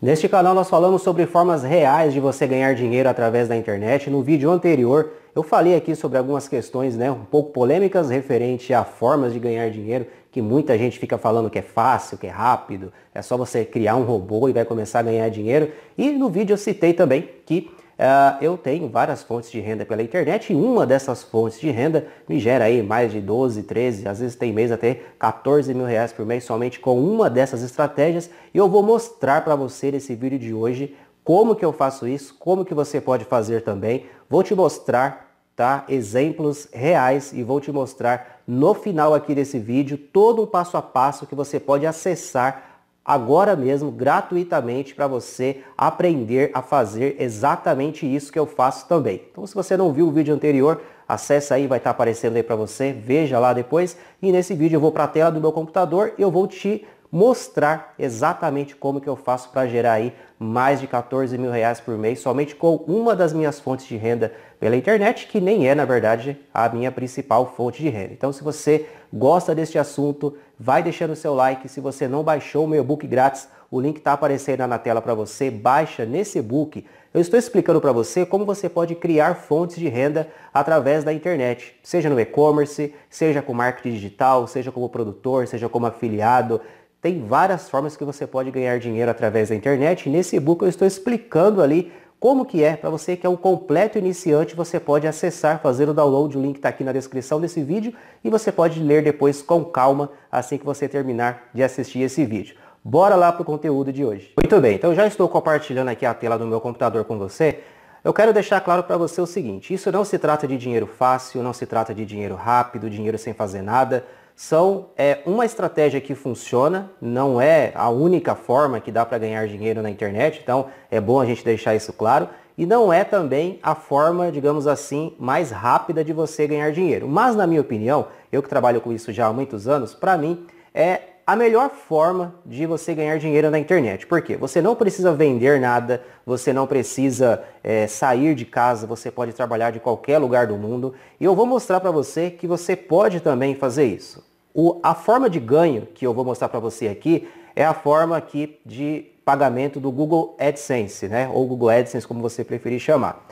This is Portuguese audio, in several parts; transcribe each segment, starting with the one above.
Neste canal nós falamos sobre formas reais de você ganhar dinheiro através da internet. No vídeo anterior eu falei aqui sobre algumas questões né, um pouco polêmicas referente a formas de ganhar dinheiro que muita gente fica falando que é fácil, que é rápido, é só você criar um robô e vai começar a ganhar dinheiro. E no vídeo eu citei também que ah, eu tenho várias fontes de renda pela internet e uma dessas fontes de renda me gera aí mais de 12, 13, às vezes tem mês até 14 mil reais por mês somente com uma dessas estratégias e eu vou mostrar para você nesse vídeo de hoje como que eu faço isso, como que você pode fazer também. Vou te mostrar tá, exemplos reais e vou te mostrar no final aqui desse vídeo todo o passo a passo que você pode acessar agora mesmo, gratuitamente, para você aprender a fazer exatamente isso que eu faço também. Então, se você não viu o vídeo anterior, acessa aí, vai estar tá aparecendo aí para você, veja lá depois. E nesse vídeo eu vou para a tela do meu computador e eu vou te mostrar exatamente como que eu faço para gerar aí mais de 14 mil reais por mês somente com uma das minhas fontes de renda pela internet, que nem é, na verdade, a minha principal fonte de renda. Então, se você gosta deste assunto, vai deixando o seu like. Se você não baixou o meu e-book grátis, o link está aparecendo na tela para você. Baixa nesse e-book. Eu estou explicando para você como você pode criar fontes de renda através da internet, seja no e-commerce, seja com marketing digital, seja como produtor, seja como afiliado, tem várias formas que você pode ganhar dinheiro através da internet. Nesse book eu estou explicando ali como que é para você que é um completo iniciante, você pode acessar, fazer o download, o link está aqui na descrição desse vídeo e você pode ler depois com calma assim que você terminar de assistir esse vídeo. Bora lá para o conteúdo de hoje. Muito bem, então já estou compartilhando aqui a tela do meu computador com você. Eu quero deixar claro para você o seguinte, isso não se trata de dinheiro fácil, não se trata de dinheiro rápido, dinheiro sem fazer nada são é, uma estratégia que funciona, não é a única forma que dá para ganhar dinheiro na internet, então é bom a gente deixar isso claro, e não é também a forma, digamos assim, mais rápida de você ganhar dinheiro. Mas na minha opinião, eu que trabalho com isso já há muitos anos, para mim é a melhor forma de você ganhar dinheiro é na internet. Por quê? Você não precisa vender nada, você não precisa é, sair de casa, você pode trabalhar de qualquer lugar do mundo. E eu vou mostrar para você que você pode também fazer isso. O, a forma de ganho que eu vou mostrar para você aqui é a forma aqui de pagamento do Google AdSense, né? Ou Google AdSense, como você preferir chamar.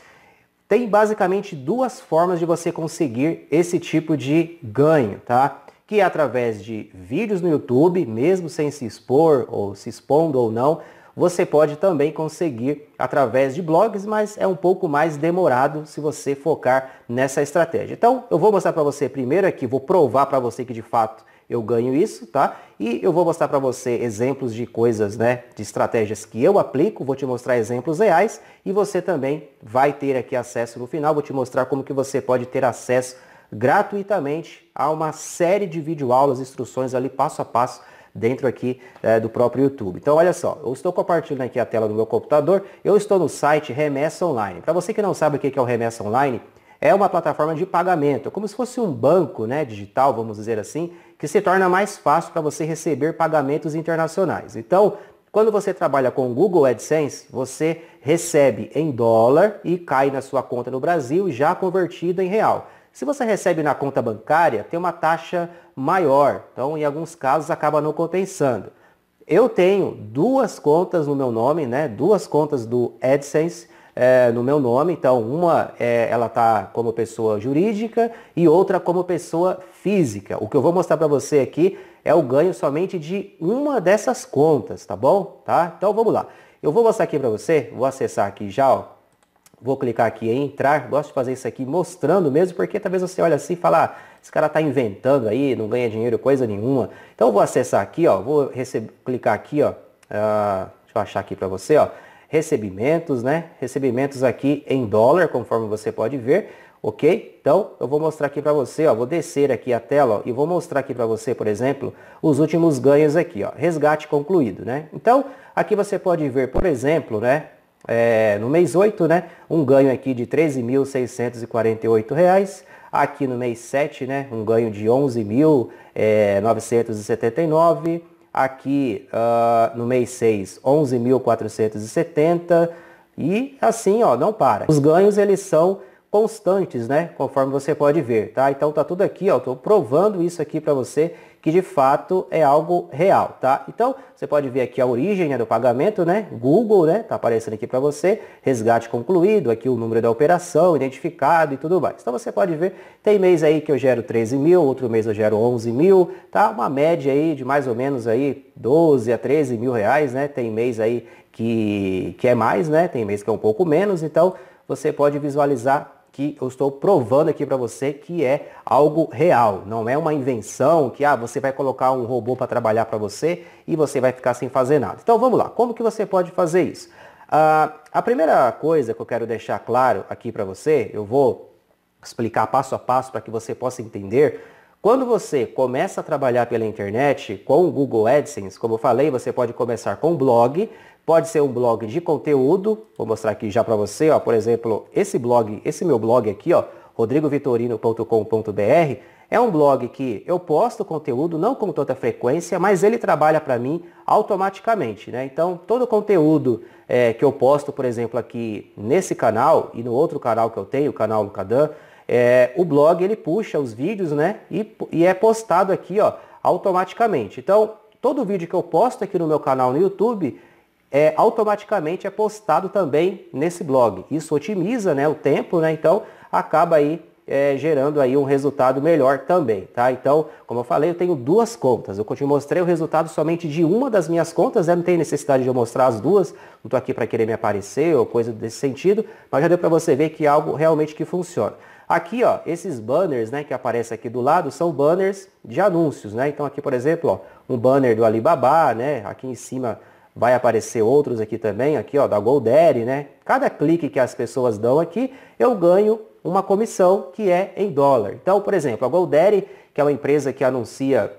Tem basicamente duas formas de você conseguir esse tipo de ganho, tá? que através de vídeos no YouTube, mesmo sem se expor ou se expondo ou não, você pode também conseguir através de blogs, mas é um pouco mais demorado se você focar nessa estratégia. Então, eu vou mostrar para você primeiro aqui, vou provar para você que de fato eu ganho isso, tá? E eu vou mostrar para você exemplos de coisas, né, de estratégias que eu aplico, vou te mostrar exemplos reais e você também vai ter aqui acesso no final, vou te mostrar como que você pode ter acesso gratuitamente a uma série de videoaulas, instruções ali passo a passo dentro aqui é, do próprio YouTube. Então olha só, eu estou compartilhando aqui a tela do meu computador, eu estou no site Remessa Online. Para você que não sabe o que é o Remessa Online, é uma plataforma de pagamento, como se fosse um banco né, digital, vamos dizer assim, que se torna mais fácil para você receber pagamentos internacionais. Então, quando você trabalha com Google AdSense, você recebe em dólar e cai na sua conta no Brasil já convertido em real. Se você recebe na conta bancária, tem uma taxa maior, então em alguns casos acaba não compensando. Eu tenho duas contas no meu nome, né? duas contas do AdSense é, no meu nome, então uma é, ela está como pessoa jurídica e outra como pessoa física. O que eu vou mostrar para você aqui é o ganho somente de uma dessas contas, tá bom? Tá? Então vamos lá. Eu vou mostrar aqui para você, vou acessar aqui já, ó, Vou clicar aqui em entrar. Gosto de fazer isso aqui mostrando mesmo, porque talvez você olhe assim e fale, ah, esse cara está inventando aí, não ganha dinheiro, coisa nenhuma. Então vou acessar aqui, ó, vou clicar aqui, ó, uh, deixa eu achar aqui para você, ó, recebimentos, né? Recebimentos aqui em dólar, conforme você pode ver, ok? Então eu vou mostrar aqui para você, ó, vou descer aqui a tela ó, e vou mostrar aqui para você, por exemplo, os últimos ganhos aqui, ó, resgate concluído, né? Então aqui você pode ver, por exemplo, né? é, no mês 8, né, um ganho aqui de R$ 13.648. Aqui no mês 7, né, um ganho de R$ 11.979. Aqui uh, no mês 6, R$ 11.470. E assim, ó, não para. Os ganhos, eles são constantes, né? Conforme você pode ver, tá? Então tá tudo aqui, ó, tô provando isso aqui para você que de fato é algo real, tá? Então, você pode ver aqui a origem né, do pagamento, né? Google, né? Tá aparecendo aqui para você, resgate concluído, aqui o número da operação, identificado e tudo mais. Então, você pode ver, tem mês aí que eu gero 13 mil, outro mês eu gero 11 mil, tá? Uma média aí de mais ou menos aí 12 a 13 mil reais, né? Tem mês aí que, que é mais, né? Tem mês que é um pouco menos, então você pode visualizar que eu estou provando aqui para você que é algo real, não é uma invenção que ah, você vai colocar um robô para trabalhar para você e você vai ficar sem fazer nada. Então vamos lá, como que você pode fazer isso? Ah, a primeira coisa que eu quero deixar claro aqui para você, eu vou explicar passo a passo para que você possa entender. Quando você começa a trabalhar pela internet com o Google AdSense, como eu falei, você pode começar com blog, Pode ser um blog de conteúdo, vou mostrar aqui já para você, ó, por exemplo, esse blog, esse meu blog aqui, ó, rodrigovitorino.com.br, é um blog que eu posto conteúdo, não com tanta frequência, mas ele trabalha para mim automaticamente. Né? Então, todo o conteúdo é, que eu posto, por exemplo, aqui nesse canal e no outro canal que eu tenho, o canal Lucadan, é, o blog ele puxa os vídeos né? e, e é postado aqui ó, automaticamente. Então, todo vídeo que eu posto aqui no meu canal no YouTube, é, automaticamente é postado também nesse blog. Isso otimiza né, o tempo, né, então acaba aí é, gerando aí um resultado melhor também. Tá? Então, como eu falei, eu tenho duas contas. Eu te mostrei o resultado somente de uma das minhas contas, né? não tem necessidade de eu mostrar as duas, não estou aqui para querer me aparecer ou coisa desse sentido, mas já deu para você ver que é algo realmente que funciona. Aqui, ó, esses banners né, que aparecem aqui do lado são banners de anúncios. Né? Então aqui, por exemplo, ó, um banner do Alibaba, né? aqui em cima vai aparecer outros aqui também, aqui ó, da Goldere né? Cada clique que as pessoas dão aqui, eu ganho uma comissão que é em dólar. Então, por exemplo, a Goldere que é uma empresa que anuncia,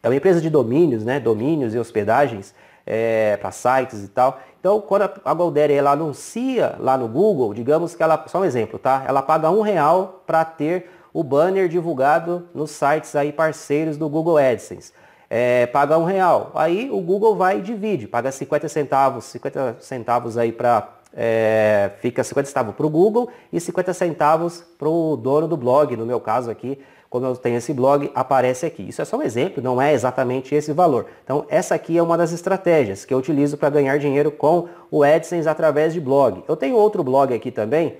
é uma empresa de domínios, né? Domínios e hospedagens é, para sites e tal. Então, quando a Goldere ela anuncia lá no Google, digamos que ela, só um exemplo, tá? Ela paga um real para ter o banner divulgado nos sites aí parceiros do Google AdSense é, paga um real. Aí o Google vai e divide, paga 50 centavos, 50 centavos aí para. É, fica 50 centavos para o Google e 50 centavos para o dono do blog, no meu caso aqui, como eu tenho esse blog, aparece aqui. Isso é só um exemplo, não é exatamente esse valor. Então, essa aqui é uma das estratégias que eu utilizo para ganhar dinheiro com o AdSense através de blog. Eu tenho outro blog aqui também,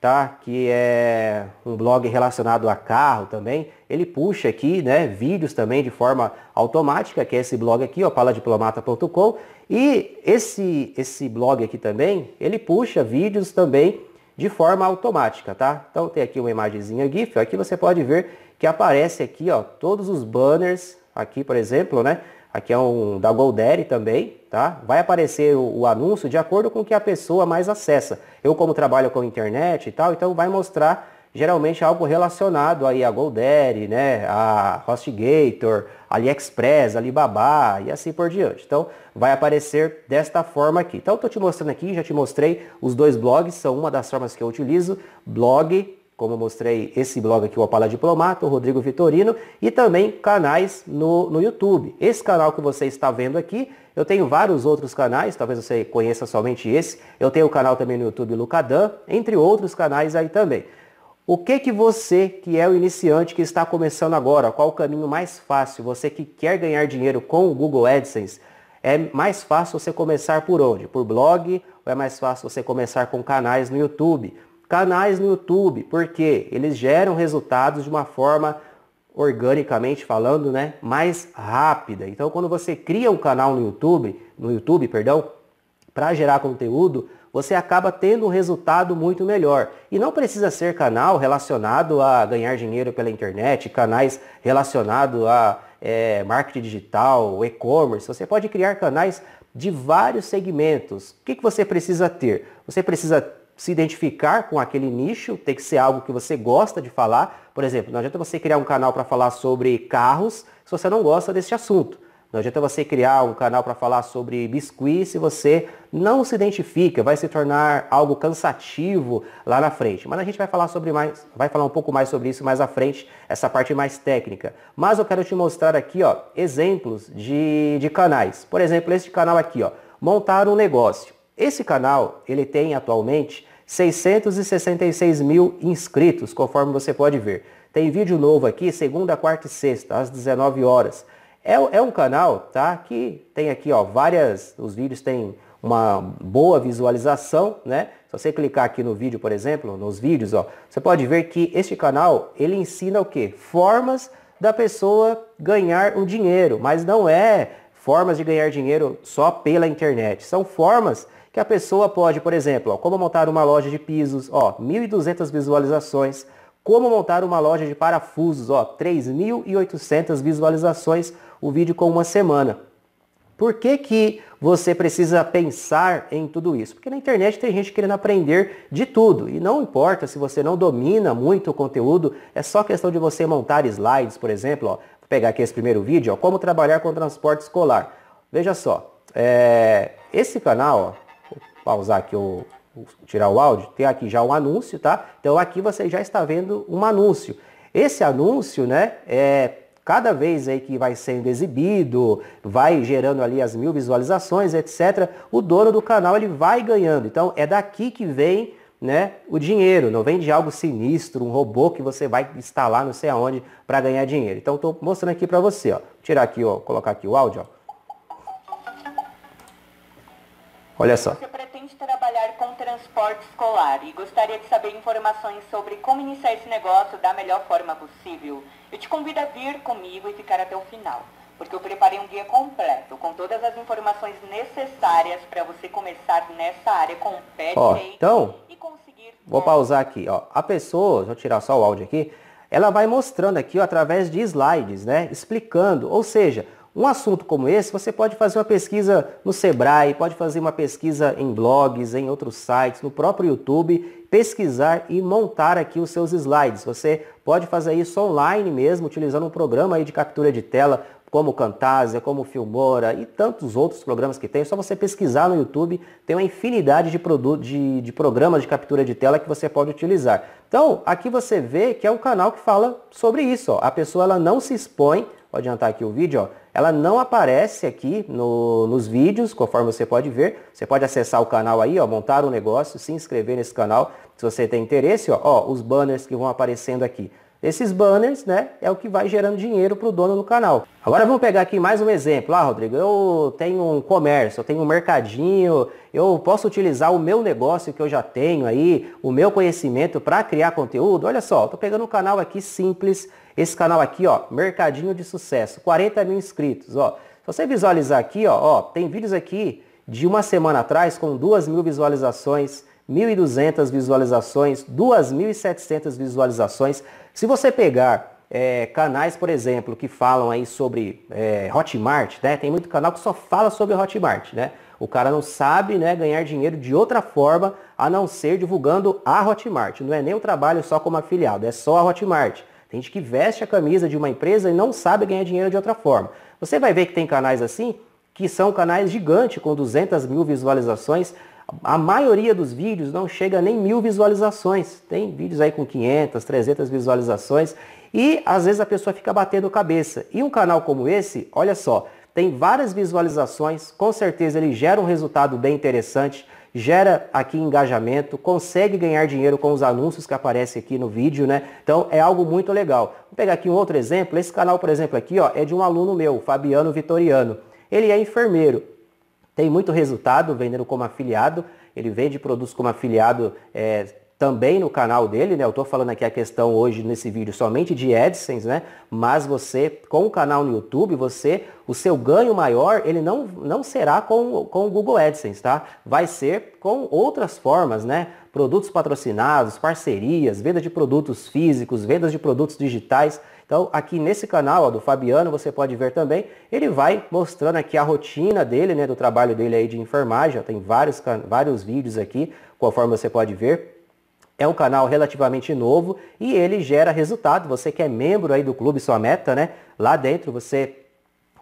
tá? que é um blog relacionado a carro também, ele puxa aqui né, vídeos também de forma automática, que é esse blog aqui, ó, paladiplomata.com. E esse, esse blog aqui também, ele puxa vídeos também de forma automática, tá? Então tem aqui uma imagenzinha GIF, aqui você pode ver que aparece aqui, ó, todos os banners, aqui por exemplo, né? Aqui é um da Goldere também, tá? Vai aparecer o, o, anúncio de acordo com o que a pessoa mais acessa. Eu como trabalho com internet e tal, então vai mostrar geralmente algo relacionado aí a Goldere, né, a HostGator, AliExpress, Alibaba e assim por diante. Então vai aparecer desta forma aqui. Então estou te mostrando aqui, já te mostrei os dois blogs, são uma das formas que eu utilizo, blog como eu mostrei esse blog aqui, o Opala Diplomata, o Rodrigo Vitorino, e também canais no, no YouTube. Esse canal que você está vendo aqui, eu tenho vários outros canais, talvez você conheça somente esse. Eu tenho o canal também no YouTube Lucadan, entre outros canais aí também. O que que você, que é o iniciante que está começando agora, qual o caminho mais fácil? Você que quer ganhar dinheiro com o Google AdSense, é mais fácil você começar por onde? Por blog ou é mais fácil você começar com canais no YouTube? canais no YouTube, porque eles geram resultados de uma forma organicamente falando, né, mais rápida. Então, quando você cria um canal no YouTube, no YouTube, perdão, para gerar conteúdo, você acaba tendo um resultado muito melhor. E não precisa ser canal relacionado a ganhar dinheiro pela internet, canais relacionados a é, marketing digital, e-commerce. Você pode criar canais de vários segmentos. O que, que você precisa ter? Você precisa se identificar com aquele nicho, tem que ser algo que você gosta de falar. Por exemplo, não adianta você criar um canal para falar sobre carros se você não gosta desse assunto. Não adianta você criar um canal para falar sobre biscuit se você não se identifica, vai se tornar algo cansativo lá na frente. Mas a gente vai falar sobre mais, vai falar um pouco mais sobre isso mais à frente, essa parte mais técnica. Mas eu quero te mostrar aqui, ó, exemplos de, de canais. Por exemplo, esse canal aqui, ó, montar um negócio. Esse canal ele tem atualmente 666 mil inscritos, conforme você pode ver. Tem vídeo novo aqui, segunda, quarta e sexta, às 19 horas. É, é um canal tá, que tem aqui ó, várias, os vídeos têm uma boa visualização, né? Se você clicar aqui no vídeo, por exemplo, nos vídeos, ó, você pode ver que este canal, ele ensina o quê? Formas da pessoa ganhar um dinheiro, mas não é formas de ganhar dinheiro só pela internet, são formas que a pessoa pode, por exemplo, ó, como montar uma loja de pisos, ó, 1.200 visualizações, como montar uma loja de parafusos, ó, 3.800 visualizações, o vídeo com uma semana. Por que, que você precisa pensar em tudo isso? Porque na internet tem gente querendo aprender de tudo. E não importa se você não domina muito o conteúdo, é só questão de você montar slides, por exemplo. Ó. Vou pegar aqui esse primeiro vídeo, ó, como trabalhar com transporte escolar. Veja só, é, esse canal, ó, pausar aqui o tirar o áudio, tem aqui já um anúncio, tá? Então aqui você já está vendo um anúncio. Esse anúncio, né, é cada vez aí que vai sendo exibido, vai gerando ali as mil visualizações, etc. O dono do canal ele vai ganhando. Então é daqui que vem né, o dinheiro, não vem de algo sinistro, um robô que você vai instalar não sei aonde para ganhar dinheiro. Então estou mostrando aqui para você, ó. tirar aqui, ó, colocar aqui o áudio, ó. Olha só com transporte escolar e gostaria de saber informações sobre como iniciar esse negócio da melhor forma possível, eu te convido a vir comigo e ficar até o final, porque eu preparei um guia completo com todas as informações necessárias para você começar nessa área com o pé ó, direito então, e conseguir... Vou pausar aqui, ó. A pessoa, vou tirar só o áudio aqui, ela vai mostrando aqui ó, através de slides, né? Explicando, ou seja, um assunto como esse, você pode fazer uma pesquisa no Sebrae, pode fazer uma pesquisa em blogs, em outros sites, no próprio YouTube, pesquisar e montar aqui os seus slides. Você pode fazer isso online mesmo, utilizando um programa aí de captura de tela, como Camtasia, como Filmora e tantos outros programas que tem. É só você pesquisar no YouTube, tem uma infinidade de, de, de programas de captura de tela que você pode utilizar. Então, aqui você vê que é um canal que fala sobre isso. Ó. A pessoa ela não se expõe, vou adiantar aqui o vídeo, ó, ela não aparece aqui no, nos vídeos, conforme você pode ver. Você pode acessar o canal aí, ó, montar um negócio, se inscrever nesse canal, se você tem interesse. Ó, ó, os banners que vão aparecendo aqui. Esses banners, né, é o que vai gerando dinheiro para o dono do canal. Agora vamos pegar aqui mais um exemplo. Ah, Rodrigo, eu tenho um comércio, eu tenho um mercadinho, eu posso utilizar o meu negócio que eu já tenho aí, o meu conhecimento para criar conteúdo? Olha só, tô pegando um canal aqui simples, esse canal aqui, ó, Mercadinho de Sucesso, 40 mil inscritos, ó. Se você visualizar aqui, ó, ó tem vídeos aqui de uma semana atrás com duas mil visualizações, 1.200 visualizações, 2.700 visualizações. Se você pegar é, canais, por exemplo, que falam aí sobre é, Hotmart, né? Tem muito canal que só fala sobre Hotmart, né? O cara não sabe né, ganhar dinheiro de outra forma a não ser divulgando a Hotmart. Não é nem o trabalho só como afiliado, é só a Hotmart. Tem gente que veste a camisa de uma empresa e não sabe ganhar dinheiro de outra forma. Você vai ver que tem canais assim que são canais gigantes com 200 mil visualizações, a maioria dos vídeos não chega nem mil visualizações. Tem vídeos aí com 500, 300 visualizações e às vezes a pessoa fica batendo cabeça. E um canal como esse, olha só, tem várias visualizações, com certeza ele gera um resultado bem interessante, gera aqui engajamento, consegue ganhar dinheiro com os anúncios que aparecem aqui no vídeo, né? Então é algo muito legal. Vou pegar aqui um outro exemplo, esse canal, por exemplo, aqui ó, é de um aluno meu, Fabiano Vitoriano. Ele é enfermeiro, tem muito resultado vendendo como afiliado. Ele vende produtos como afiliado é, também no canal dele, né? Eu estou falando aqui a questão hoje nesse vídeo somente de AdSense, né? Mas você, com o canal no YouTube, você, o seu ganho maior, ele não, não será com, com o Google AdSense, tá? Vai ser com outras formas, né? Produtos patrocinados, parcerias, venda de produtos físicos, vendas de produtos digitais. Então, aqui nesse canal ó, do Fabiano, você pode ver também, ele vai mostrando aqui a rotina dele, né, do trabalho dele aí de enfermagem. Ó, tem vários, vários vídeos aqui, conforme você pode ver. É um canal relativamente novo e ele gera resultado. Você que é membro aí do clube Sua Meta, né? Lá dentro você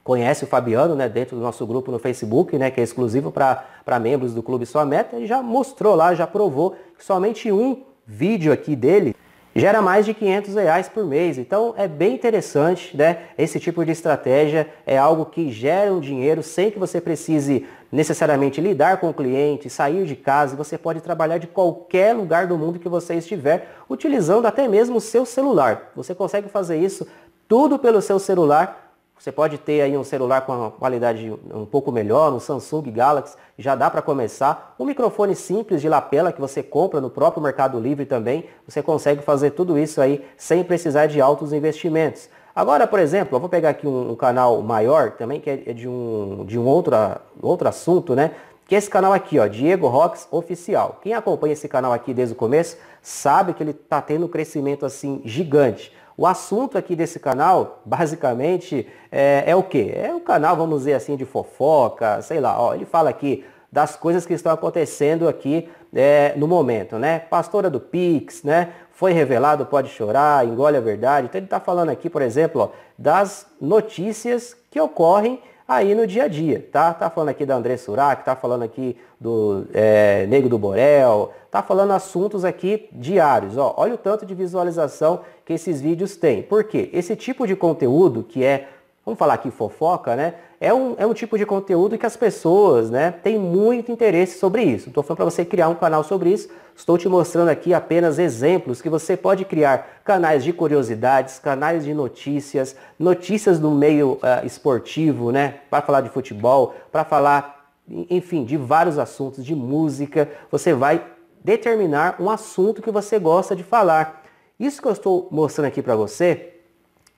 conhece o Fabiano, né, dentro do nosso grupo no Facebook, né, que é exclusivo para membros do Clube Sua Meta, ele já mostrou lá, já provou que somente um vídeo aqui dele gera mais de 500 reais por mês. Então é bem interessante, né? Esse tipo de estratégia é algo que gera um dinheiro sem que você precise necessariamente lidar com o cliente, sair de casa. Você pode trabalhar de qualquer lugar do mundo que você estiver, utilizando até mesmo o seu celular. Você consegue fazer isso tudo pelo seu celular. Você pode ter aí um celular com uma qualidade um pouco melhor, um Samsung Galaxy, já dá para começar. Um microfone simples de lapela que você compra no próprio Mercado Livre também, você consegue fazer tudo isso aí sem precisar de altos investimentos. Agora, por exemplo, eu vou pegar aqui um, um canal maior também, que é, é de um, de um outro, outro assunto, né? que é esse canal aqui, ó, Diego Rocks Oficial. Quem acompanha esse canal aqui desde o começo sabe que ele está tendo um crescimento assim gigante. O assunto aqui desse canal, basicamente, é, é o que? É o canal, vamos dizer assim, de fofoca, sei lá, ó, ele fala aqui das coisas que estão acontecendo aqui é, no momento, né? Pastora do Pix, né? Foi revelado, pode chorar, engole a verdade. Então ele está falando aqui, por exemplo, ó, das notícias que ocorrem aí no dia a dia, tá? Tá falando aqui da André Surak, tá falando aqui do é, Nego do Borel, tá falando assuntos aqui diários. Ó, olha o tanto de visualização que esses vídeos têm. Por quê? Esse tipo de conteúdo que é, vamos falar aqui fofoca, né? é um, é um tipo de conteúdo que as pessoas né, têm muito interesse sobre isso. Estou falando para você criar um canal sobre isso. Estou te mostrando aqui apenas exemplos que você pode criar canais de curiosidades, canais de notícias, notícias do meio uh, esportivo, né? Para falar de futebol, para falar, enfim, de vários assuntos, de música. Você vai determinar um assunto que você gosta de falar. Isso que eu estou mostrando aqui para você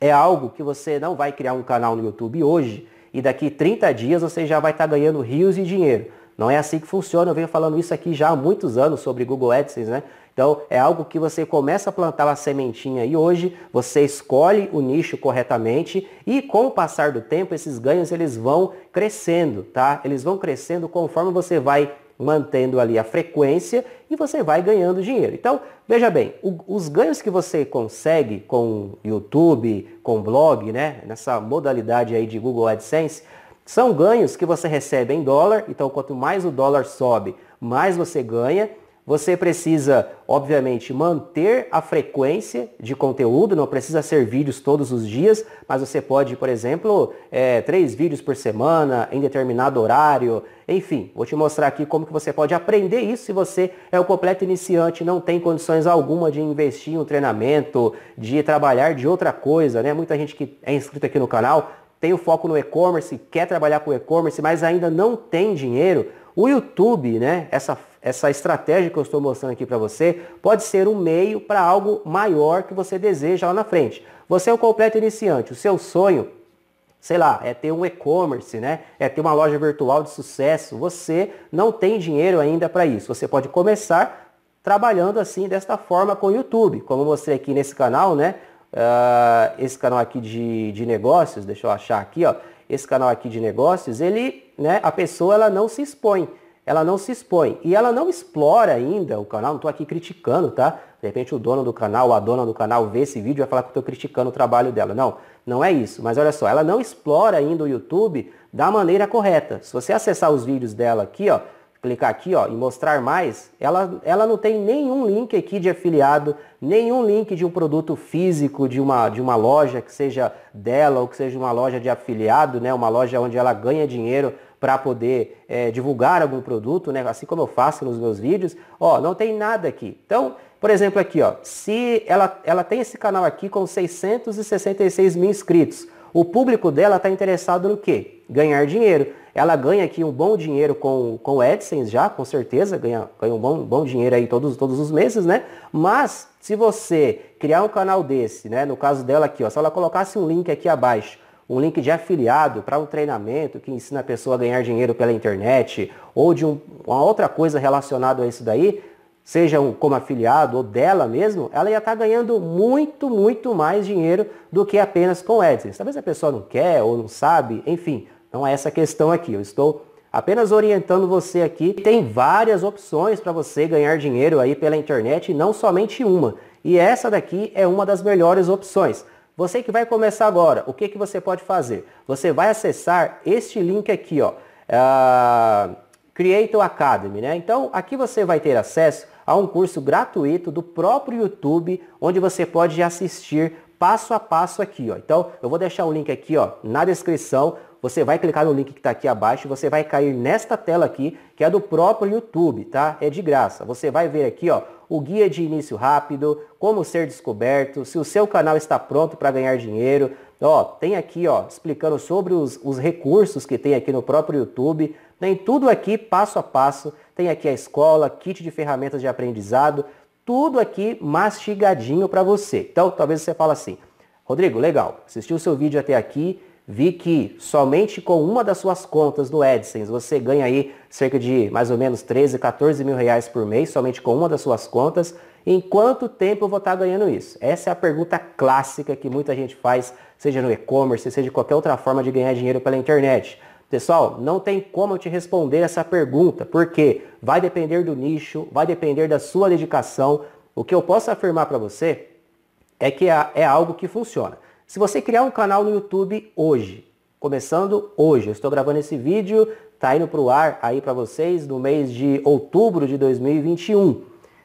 é algo que você não vai criar um canal no YouTube hoje e daqui 30 dias você já vai estar tá ganhando rios de dinheiro. Não é assim que funciona, eu venho falando isso aqui já há muitos anos sobre Google AdSense, né? Então é algo que você começa a plantar uma sementinha e hoje você escolhe o nicho corretamente e com o passar do tempo esses ganhos eles vão crescendo, tá? Eles vão crescendo conforme você vai mantendo ali a frequência e você vai ganhando dinheiro. Então, veja bem, o, os ganhos que você consegue com YouTube, com blog, né, nessa modalidade aí de Google AdSense, são ganhos que você recebe em dólar. Então, quanto mais o dólar sobe, mais você ganha. Você precisa, obviamente, manter a frequência de conteúdo, não precisa ser vídeos todos os dias, mas você pode, por exemplo, é, três vídeos por semana, em determinado horário, enfim, vou te mostrar aqui como que você pode aprender isso se você é o completo iniciante, não tem condições alguma de investir em um treinamento, de trabalhar de outra coisa, né? Muita gente que é inscrita aqui no canal tem o foco no e-commerce, quer trabalhar com e-commerce, mas ainda não tem dinheiro. O YouTube, né? Essa essa estratégia que eu estou mostrando aqui para você pode ser um meio para algo maior que você deseja lá na frente. Você é um completo iniciante, o seu sonho, sei lá, é ter um e-commerce, né? É ter uma loja virtual de sucesso. Você não tem dinheiro ainda para isso. Você pode começar trabalhando assim desta forma com o YouTube, como eu mostrei aqui nesse canal, né? Uh, esse canal aqui de, de negócios, deixa eu achar aqui, ó. Esse canal aqui de negócios, ele, né? A pessoa ela não se expõe ela não se expõe. E ela não explora ainda o canal, não estou aqui criticando, tá? De repente o dono do canal, a dona do canal vê esse vídeo e vai falar que eu estou criticando o trabalho dela. Não, não é isso. Mas olha só, ela não explora ainda o YouTube da maneira correta. Se você acessar os vídeos dela aqui, ó, clicar aqui ó, e mostrar mais, ela, ela não tem nenhum link aqui de afiliado, nenhum link de um produto físico, de uma, de uma loja que seja dela ou que seja uma loja de afiliado, né, uma loja onde ela ganha dinheiro para poder é, divulgar algum produto, né? assim como eu faço nos meus vídeos, ó, não tem nada aqui. Então, por exemplo, aqui, ó, se ela, ela tem esse canal aqui com 666 mil inscritos, o público dela está interessado no quê? Ganhar dinheiro. Ela ganha aqui um bom dinheiro com, com o AdSense já, com certeza, ganha, ganha um bom, bom dinheiro aí todos, todos os meses, né? Mas se você criar um canal desse, né? No caso dela aqui, ó, se ela colocasse um link aqui abaixo um link de afiliado para um treinamento que ensina a pessoa a ganhar dinheiro pela internet ou de um, uma outra coisa relacionada a isso daí, seja um, como afiliado ou dela mesmo, ela ia estar tá ganhando muito, muito mais dinheiro do que apenas com AdSense. Talvez a pessoa não quer ou não sabe, enfim, não é essa questão aqui. Eu estou apenas orientando você aqui. Tem várias opções para você ganhar dinheiro aí pela internet, não somente uma. E essa daqui é uma das melhores opções. Você que vai começar agora, o que, que você pode fazer? Você vai acessar este link aqui, ó, uh, Creator Academy, né? Então, aqui você vai ter acesso a um curso gratuito do próprio YouTube, onde você pode assistir passo a passo aqui, ó. Então, eu vou deixar o link aqui, ó, na descrição você vai clicar no link que está aqui abaixo, você vai cair nesta tela aqui, que é do próprio YouTube, tá? É de graça. Você vai ver aqui, ó, o guia de início rápido, como ser descoberto, se o seu canal está pronto para ganhar dinheiro. Ó, tem aqui, ó, explicando sobre os, os recursos que tem aqui no próprio YouTube. Tem tudo aqui passo a passo. Tem aqui a escola, kit de ferramentas de aprendizado, tudo aqui mastigadinho para você. Então, talvez você fale assim, Rodrigo, legal, assistiu o seu vídeo até aqui, vi que somente com uma das suas contas do AdSense você ganha aí cerca de mais ou menos 13, 14 mil reais por mês, somente com uma das suas contas. Em quanto tempo eu vou estar ganhando isso? Essa é a pergunta clássica que muita gente faz, seja no e-commerce, seja de qualquer outra forma de ganhar dinheiro pela internet. Pessoal, não tem como eu te responder essa pergunta, porque vai depender do nicho, vai depender da sua dedicação. O que eu posso afirmar para você é que é, é algo que funciona. Se você criar um canal no YouTube hoje, começando hoje, eu estou gravando esse vídeo, tá indo para o ar aí para vocês no mês de outubro de 2021.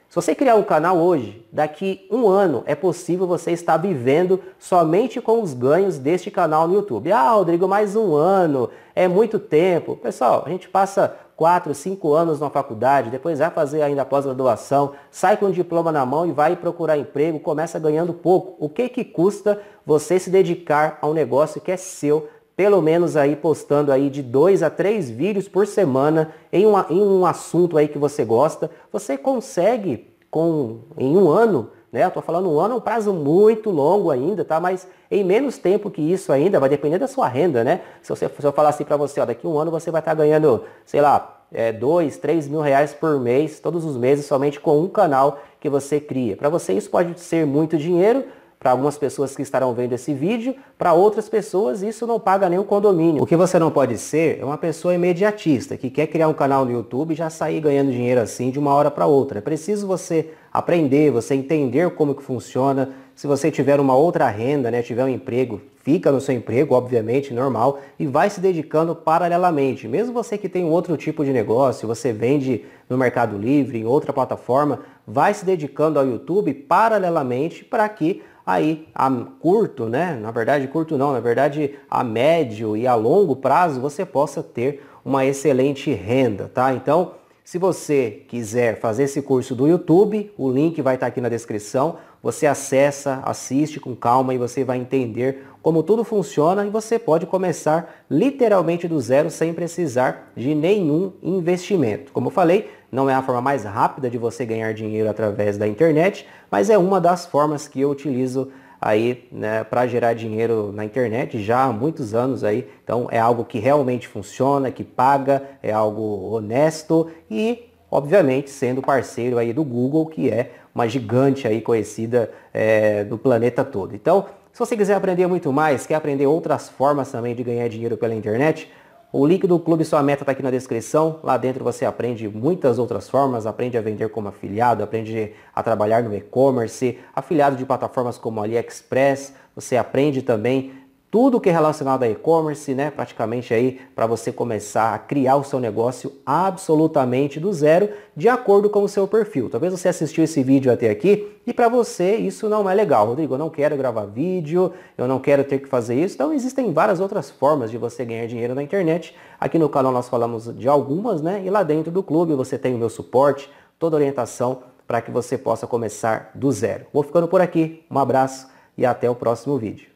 Se você criar um canal hoje, daqui um ano é possível você estar vivendo somente com os ganhos deste canal no YouTube. Ah, Rodrigo, mais um ano, é muito tempo. Pessoal, a gente passa 4, 5 anos na faculdade, depois vai fazer ainda pós-graduação, sai com o diploma na mão e vai procurar emprego, começa ganhando pouco. O que que custa você se dedicar a um negócio que é seu, pelo menos aí postando aí de 2 a 3 vídeos por semana em, um em um assunto aí que você gosta, você consegue com em um ano né? Eu falando um ano, é um prazo muito longo ainda, tá? Mas em menos tempo que isso ainda, vai depender da sua renda, né? Se, você, se eu falar assim para você, ó, daqui um ano você vai estar tá ganhando, sei lá, é, dois, três mil reais por mês, todos os meses, somente com um canal que você cria. Para você isso pode ser muito dinheiro, para algumas pessoas que estarão vendo esse vídeo, para outras pessoas isso não paga nenhum condomínio. O que você não pode ser é uma pessoa imediatista que quer criar um canal no YouTube e já sair ganhando dinheiro assim de uma hora para outra. É preciso você aprender, você entender como que funciona. Se você tiver uma outra renda, né, tiver um emprego, fica no seu emprego, obviamente, normal, e vai se dedicando paralelamente. Mesmo você que tem um outro tipo de negócio, você vende no Mercado Livre, em outra plataforma, vai se dedicando ao YouTube paralelamente para que aí a curto, né? Na verdade, curto não, na verdade, a médio e a longo prazo você possa ter uma excelente renda, tá? Então, se você quiser fazer esse curso do YouTube, o link vai estar aqui na descrição. Você acessa, assiste com calma e você vai entender como tudo funciona e você pode começar literalmente do zero sem precisar de nenhum investimento. Como eu falei, não é a forma mais rápida de você ganhar dinheiro através da internet, mas é uma das formas que eu utilizo aí né, para gerar dinheiro na internet já há muitos anos aí. Então é algo que realmente funciona, que paga, é algo honesto e obviamente sendo parceiro aí do Google, que é uma gigante aí conhecida é, do planeta todo. Então, se você quiser aprender muito mais, quer aprender outras formas também de ganhar dinheiro pela internet, o link do Clube Sua Meta está aqui na descrição. Lá dentro você aprende muitas outras formas, aprende a vender como afiliado, aprende a trabalhar no e-commerce, afiliado de plataformas como AliExpress. Você aprende também tudo que é relacionado a e-commerce, né? Praticamente aí para você começar a criar o seu negócio absolutamente do zero, de acordo com o seu perfil. Talvez você assistiu esse vídeo até aqui e para você isso não é legal. Rodrigo, eu não quero gravar vídeo, eu não quero ter que fazer isso. Então existem várias outras formas de você ganhar dinheiro na internet. Aqui no canal nós falamos de algumas, né? E lá dentro do clube você tem o meu suporte, toda orientação para que você possa começar do zero. Vou ficando por aqui. Um abraço e até o próximo vídeo.